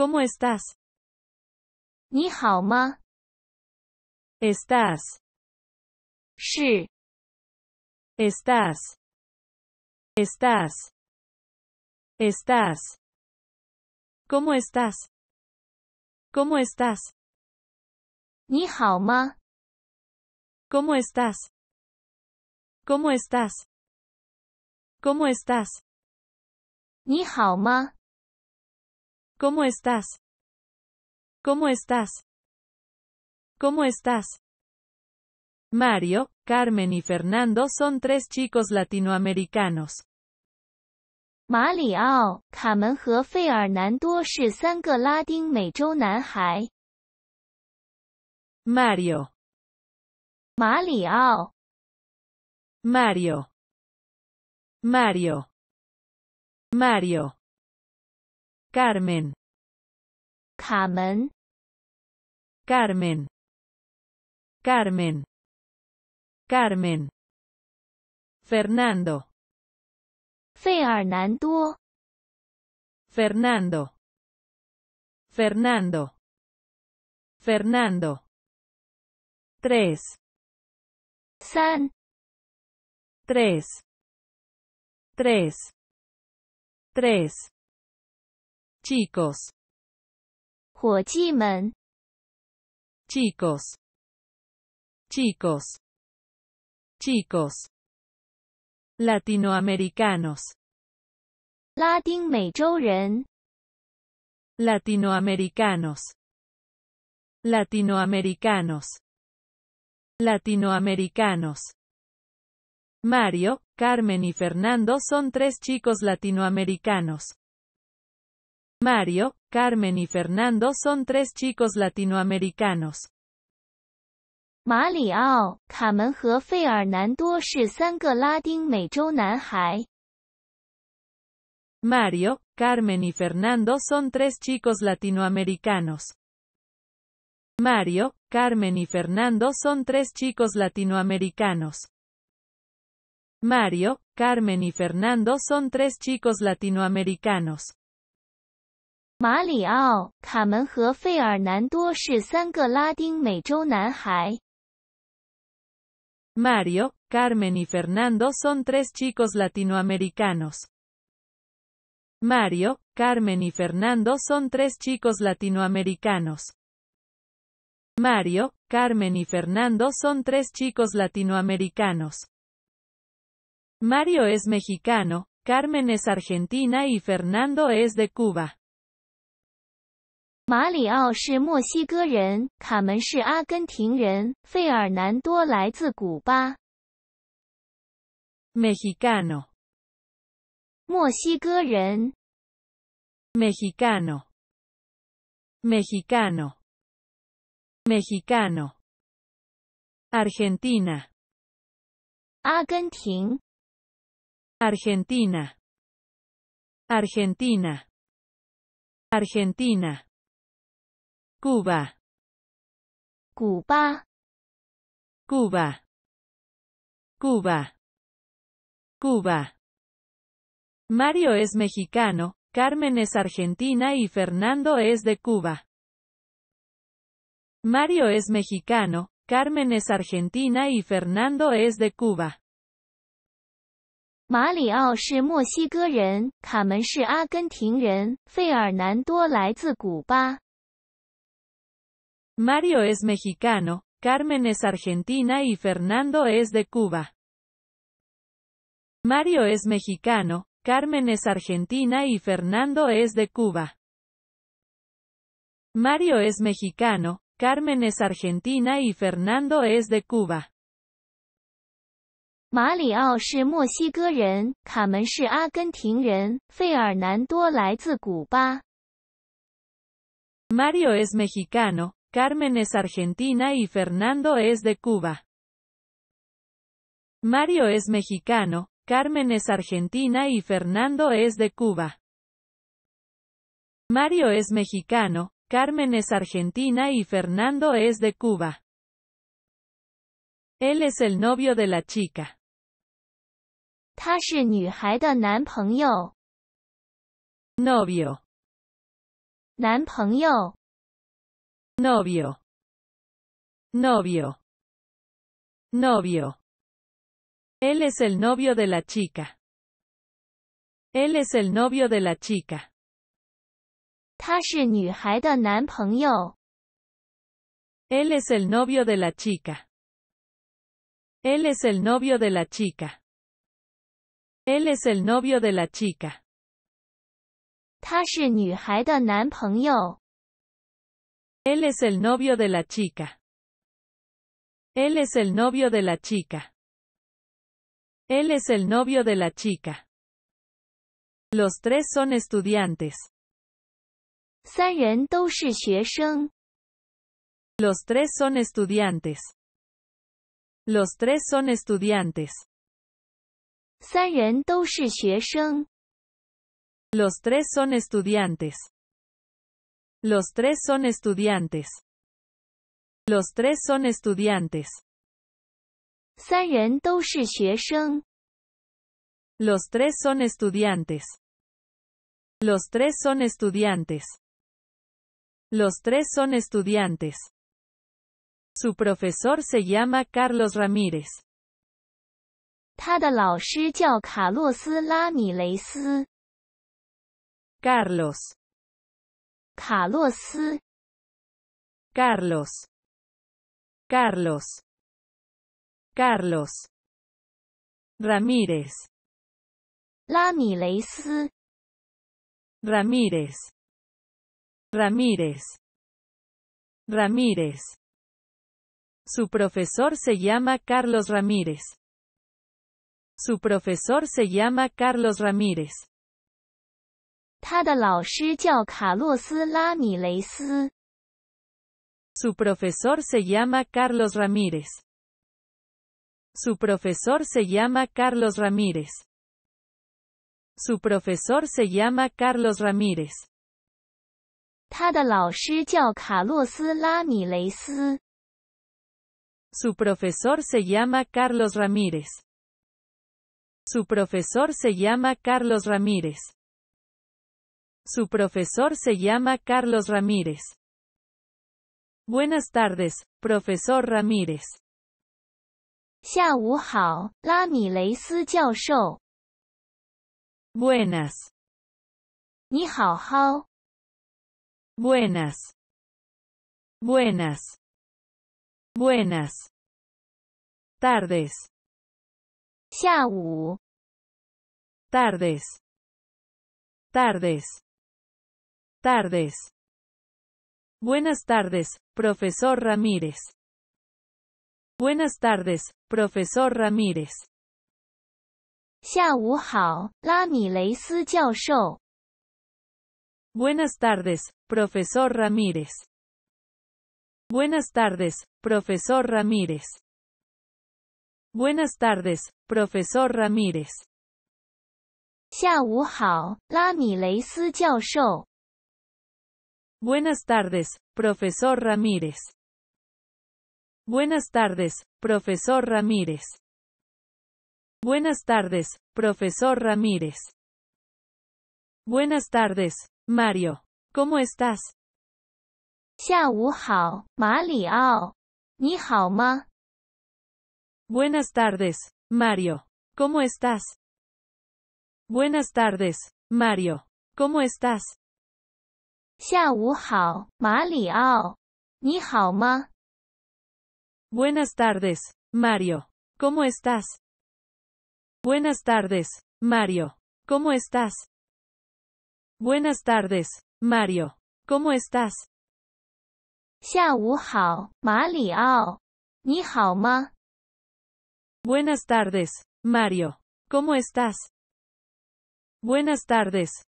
¿Cómo estás? hauma Estás. sí Estás. Estás. Estás. ¿Cómo estás? ¿Cómo estás? hauma ¿Cómo estás? ¿Cómo estás? ¿Cómo estás? ma? ¿Cómo estás? ¿Cómo estás? ¿Cómo estás? Mario, Carmen y Fernando son tres chicos latinoamericanos. Mario Mario Mario Mario, Mario. Carmen. Carmen. Carmen. Carmen. Carmen. Fernando. Fernando. Fernando. Fernando. Tres. San. tres tres tres. Chicos. Huachiman. Chicos. Chicos. Chicos. Latinoamericanos. Latinoamericanos. Latinoamericanos. Latinoamericanos. Mario, Carmen y Fernando son tres chicos latinoamericanos. Mario, Carmen y Fernando son tres chicos latinoamericanos. Mario, Carmen y Fernando son tres chicos latinoamericanos. Mario, Carmen y Fernando son tres chicos latinoamericanos. Mario, Carmen y Fernando son tres chicos latinoamericanos. Mario, Carmen y Fernando son tres chicos latinoamericanos. Mario, Carmen y Fernando son tres chicos latinoamericanos. Mario, Carmen y Fernando son tres chicos latinoamericanos. Mario es mexicano, Carmen es argentina y Fernando es de Cuba. 马里奥是墨西哥人，卡门是阿根廷人，费尔南多来自古巴。Mexicano，墨西哥人。Mexicano，Mexicano，Mexicano，Argentina，阿根廷。Argentina，Argentina，Argentina。Cuba. Cuba. Cuba. Cuba. Cuba. Mario es mexicano, Carmen es argentina y Fernando es de Cuba. Mario es mexicano, Carmen es argentina y Fernando es de Cuba. Fernando es de Cuba. Mario es mexicano, Carmen es argentina y Fernando es de Cuba. Mario es mexicano, Carmen es argentina y Fernando es de Cuba. Mario es mexicano, Carmen es argentina y Fernando es de Cuba. Mario es mexicano, Mario es mexicano, Carmen es argentina y Fernando es de Cuba. Mario es mexicano, Carmen es argentina y Fernando es de Cuba. Mario es mexicano, Carmen es argentina y Fernando es de Cuba. Él es el novio de la chica. Novio. 男朋友。novio, novio, novio. Él es el novio de la chica. Él es el novio de la chica. Él es el novio de la chica. Él es el novio de la chica. Él es el novio de la chica. 他是女孩的男朋友。él es el novio de la chica. Él es el novio de la chica. Él es el novio de la chica. Los tres son estudiantes. Los tres son estudiantes. Los tres son estudiantes. Los tres son estudiantes. Los tres son estudiantes. Los tres son estudiantes. Los tres son estudiantes. Los tres son estudiantes. Los tres son estudiantes. Su profesor se llama Carlos Ramírez. Carlos. Carlos, Carlos. Carlos, Ramírez. Ramírez. Ramírez. Ramírez. Su profesor se llama Carlos Ramírez. Su profesor se llama Carlos Ramírez. Su profesor se llama Carlos Ramírez. Su profesor se llama Carlos Ramírez. Su profesor se llama Carlos Ramírez. Su profesor se llama Carlos Ramírez. Su profesor se llama Carlos Ramírez. Su profesor se llama Carlos Ramírez. Buenas tardes, profesor Ramírez. Buenas. Buenas. Buenas. Buenas. buenas Tardes. tardes Tardes. Tardes. Buenas tardes, profesor Ramírez. Buenas tardes, profesor Ramírez. Buenas tardes, profesor Ramírez. Buenas tardes, profesor Ramírez. Buenas tardes, profesor Ramírez. 下午好，拉米雷斯教授。Buenas tardes, profesor Ramírez. Buenas tardes, profesor Ramírez. Buenas tardes, profesor Ramírez. Buenas tardes, Mario. ¿Cómo estás? Buenas tardes, Mario. ¿Cómo estás? Buenas tardes, Mario. ¿Cómo estás? Buenas tardes, Mario. ¿Cómo estás? Buenas tardes, Mario. ¿Cómo estás? Buenas tardes, Mario. ¿Cómo estás? Buenas tardes, Mario. ¿Cómo estás? Buenas tardes,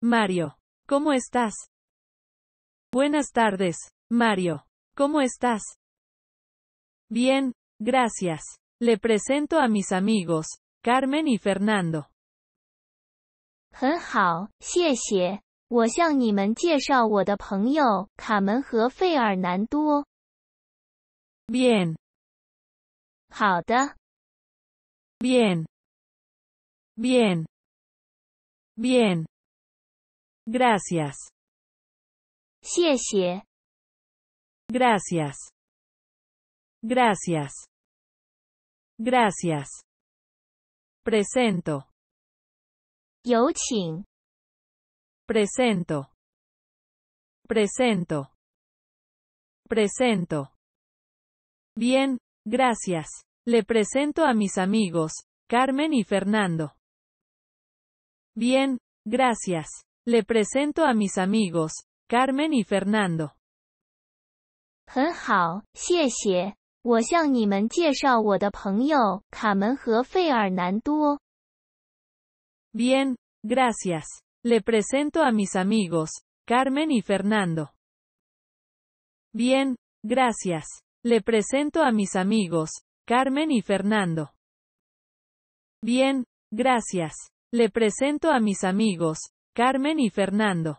Mario. ¿Cómo estás? Buenas tardes, Mario. ¿Cómo estás? Bien, gracias. Le presento a mis amigos, Carmen y Fernando. bien, Bien. Bien. Bien. Gracias. Gracias. Gracias. Gracias. Presento. 有请. Presento. Presento. Presento. Bien, gracias. Le presento a mis amigos, Carmen y Fernando. Bien, gracias. Le presento a mis amigos, Carmen y Fernando. Bien, gracias. Le presento a mis amigos, Carmen y Fernando. Bien, gracias. Le presento a mis amigos, Carmen y Fernando. Bien, gracias. Le presento a mis amigos, Carmen y Fernando.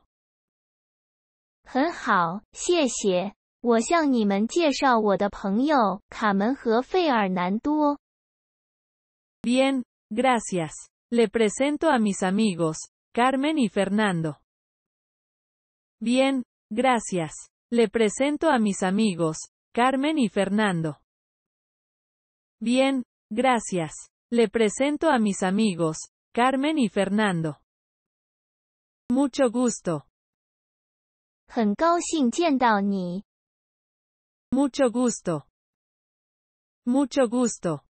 Bien, gracias. Le presento a mis amigos, Carmen y Fernando. Bien, gracias. Le presento a mis amigos, Carmen y Fernando. Bien, gracias. Le presento a mis amigos, Carmen y Fernando. Mucho gusto. 很高兴见到你。Mucho gusto. Mucho gusto.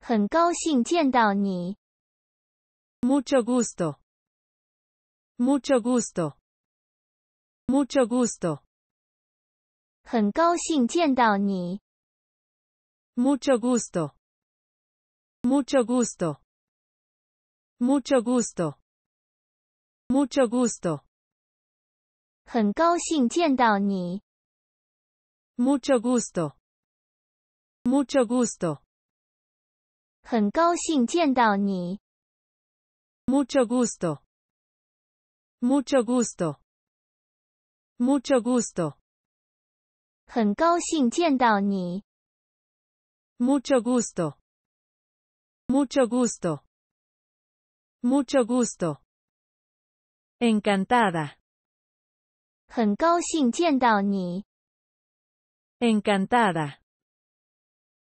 很高兴见到你。Mucho gusto. Mucho gusto. Mucho gusto. 很高兴见到你。Mucho gusto. Mucho gusto. Mucho gusto. Mucho gusto. 很高兴见到你。Mucho gusto. Mucho gusto. 很高兴见到你。Mucho gusto. Mucho gusto. Mucho gusto. 很高兴见到你。Mucho gusto. Mucho gusto. Mucho gusto. Encantada. 很高兴见到你。Encantada。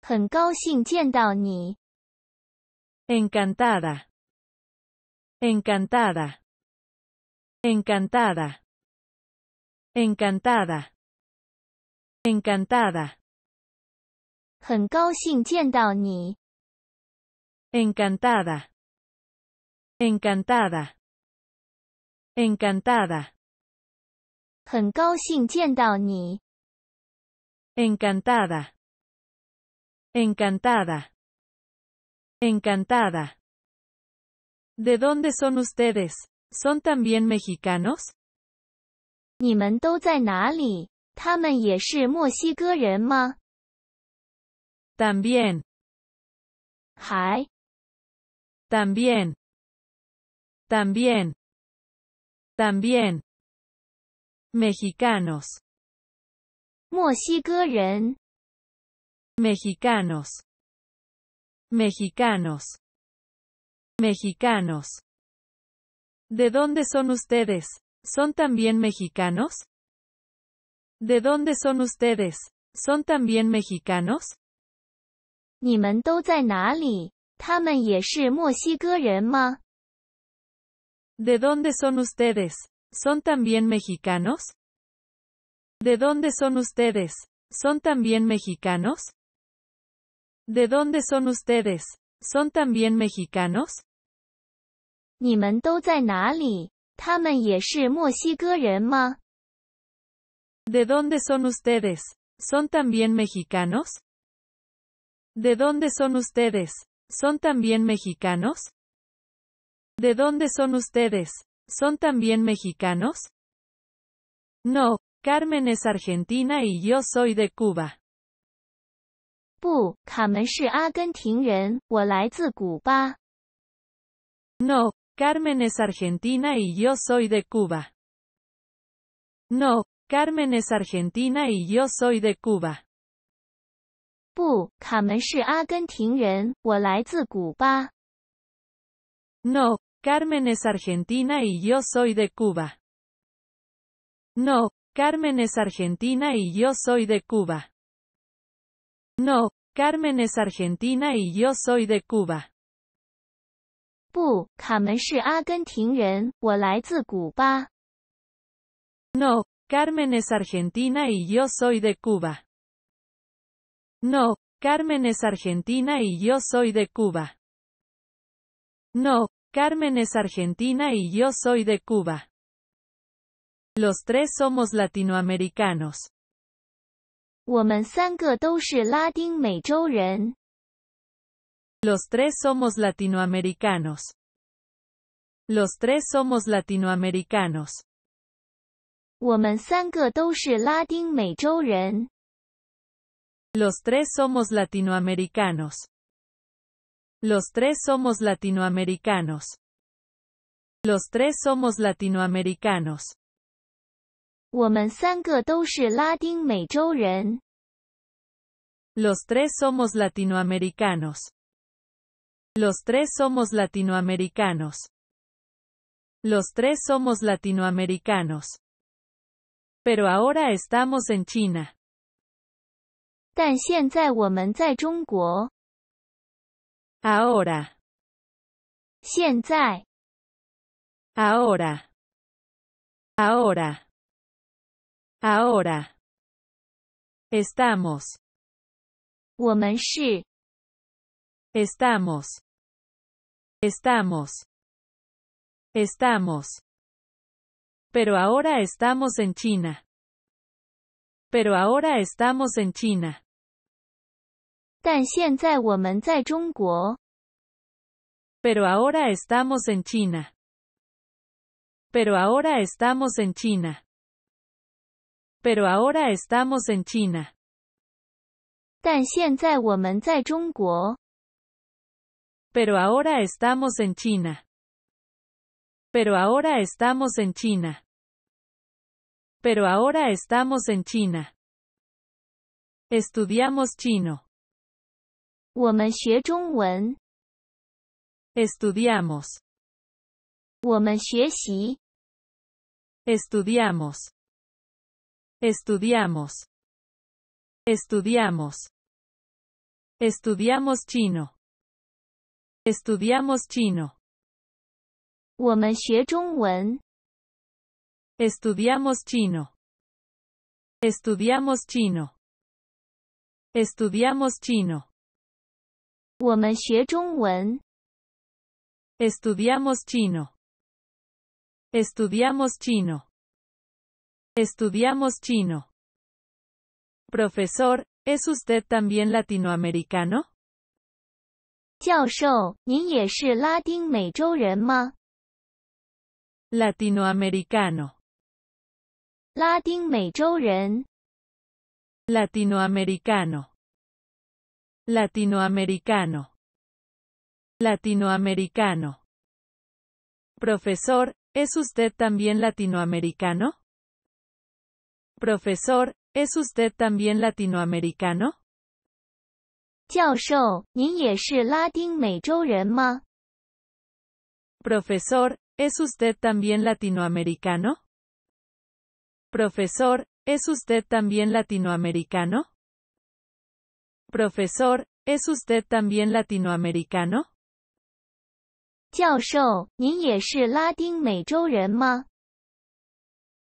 很高兴见到你。Encantada。Encantada。Encantada。Encantada。很高兴见到你。Encantada。Encantada。Encantada。很高兴见到你。Encantada. Encantada. Encantada. De dónde son ustedes? Son también mexicanos? 你们都在哪里？他们也是墨西哥人吗？También. 还。También. También. También. mexicanos, mexicanos, mexicanos, mexicanos. mexicanos ¿De dónde son ustedes? ¿Son también mexicanos? ¿De dónde son ustedes? ¿Son también mexicanos? de dónde son ustedes? ¿Son también mexicanos? ¿De dónde son ustedes? ¿Son también mexicanos? ¿De dónde son ustedes? ¿Son también mexicanos? ¿De dónde son ustedes? ¿Son también mexicanos? ¿De dónde son ustedes? ¿Son también mexicanos? ¿De dónde son ustedes? ¿Son también mexicanos? No, Carmen es argentina y yo soy de Cuba. No, Carmen es argentina y yo soy de Cuba. No, Carmen es argentina y yo soy de Cuba. No. Carmen es argentina y yo soy de Cuba. No, Carmen es argentina y yo soy de Cuba. No, Carmen es argentina y yo soy de Cuba. No, Carmen es argentina y yo soy de Cuba. No, Carmen es argentina y yo soy de Cuba. No, Carmen es argentina y yo soy de Cuba. Los tres somos latinoamericanos. Los tres somos latinoamericanos. Los tres somos latinoamericanos. Los tres somos latinoamericanos. Los tres somos latinoamericanos. Los tres somos latinoamericanos. Los tres somos latinoamericanos. Los tres somos latinoamericanos. Los tres somos latinoamericanos. Pero ahora estamos en China. 但现在我们在中国。Ahora. Ahora. Ahora. Ahora. Estamos. 我们是 Estamos. Estamos. Estamos. Pero ahora estamos en China. Pero ahora estamos en China. Pero ahora estamos en China. Pero ahora estamos en China. Pero ahora estamos en China. Pero ahora estamos en China. Pero ahora estamos en China. Pero ahora estamos en China. Estudiamos chino. Estudiamos. Estudiamos. Estudiamos. Estudiamos. Estudiamos Estudiamos. chino. Estudiamos chino. Estudiamos chino. Estudiamos chino. Estudiamos chino. Estudiamos chino. Estudiamos chino. Estudiamos chino. Profesor, ¿es usted también latinoamericano? latinoamericano? latinoamericano Latinoamericano. Latinoamericano. Profesor, ¿es usted también latinoamericano? Profesor, ¿es usted también latinoamericano? Profesor, ¿es usted también latinoamericano? Profesor, ¿es usted también latinoamericano? Profesor, ¿es usted también latinoamericano?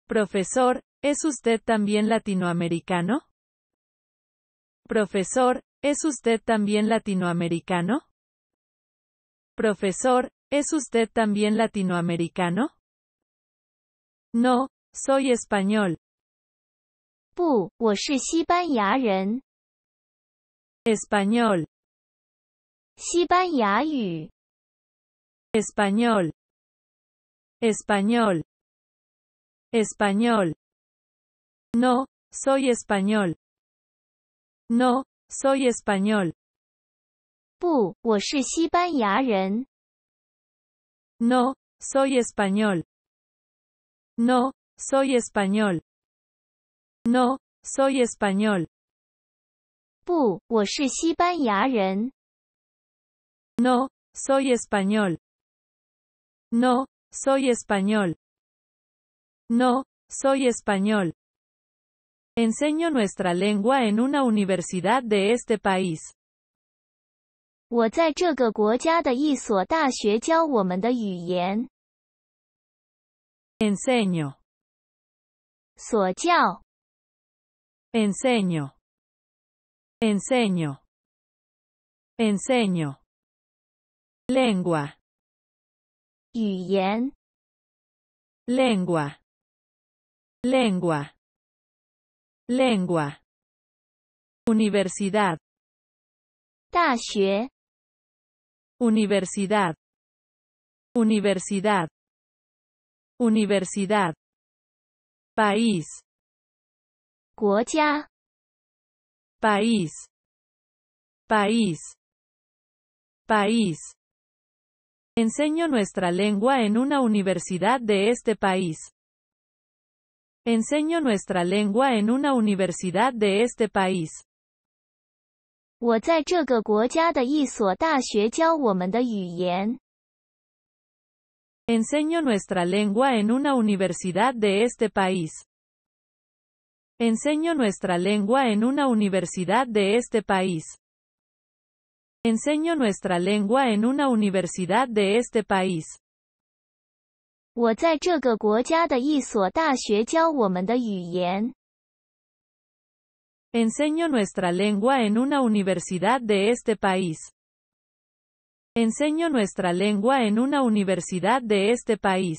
Profesor, ¿es usted también latinoamericano? Profesor, ¿es usted también latinoamericano? Profesor, ¿es usted también latinoamericano? No, soy español. 不，我是西班牙人。español, 西班牙语, español, español. Español. No, soy español. No, soy español. No, soy español. No, soy español. No, soy español. 不，我是西班牙人。No soy español。No soy español。No soy español。enseño nuestra lengua en una universidad de este país。我在这个国家的一所大学教我们的语言。enseño。所教。enseño。enseño, enseño, lengua, 语言 lengua, lengua, lengua, universidad, tashie universidad, universidad, universidad, país, país, país, país. Enseño nuestra lengua en una universidad de este país. Enseño nuestra lengua en una universidad de este país. Enseño nuestra lengua en una universidad de este país. Enseño nuestra lengua en una universidad de este país. Enseño nuestra lengua en una universidad de este país. Enseño nuestra lengua en una universidad de este país. Enseño nuestra lengua en una universidad de este país.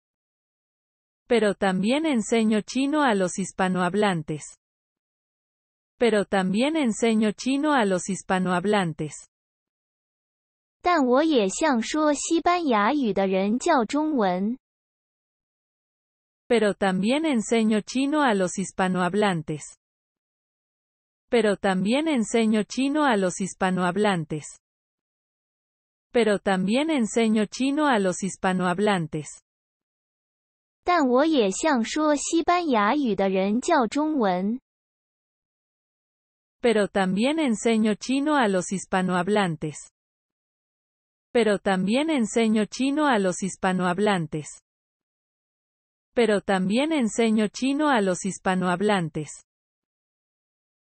Pero también enseño chino a los hispanohablantes. Pero también enseño chino a los hispanohablantes. Pero también enseño chino a los hispanohablantes. Pero también enseño chino a los hispanohablantes. Pero también enseño chino a los hispanohablantes. Pero también enseño chino a los hispanohablantes. Pero también enseño chino a los hispanohablantes. Pero también enseño chino a los hispanohablantes.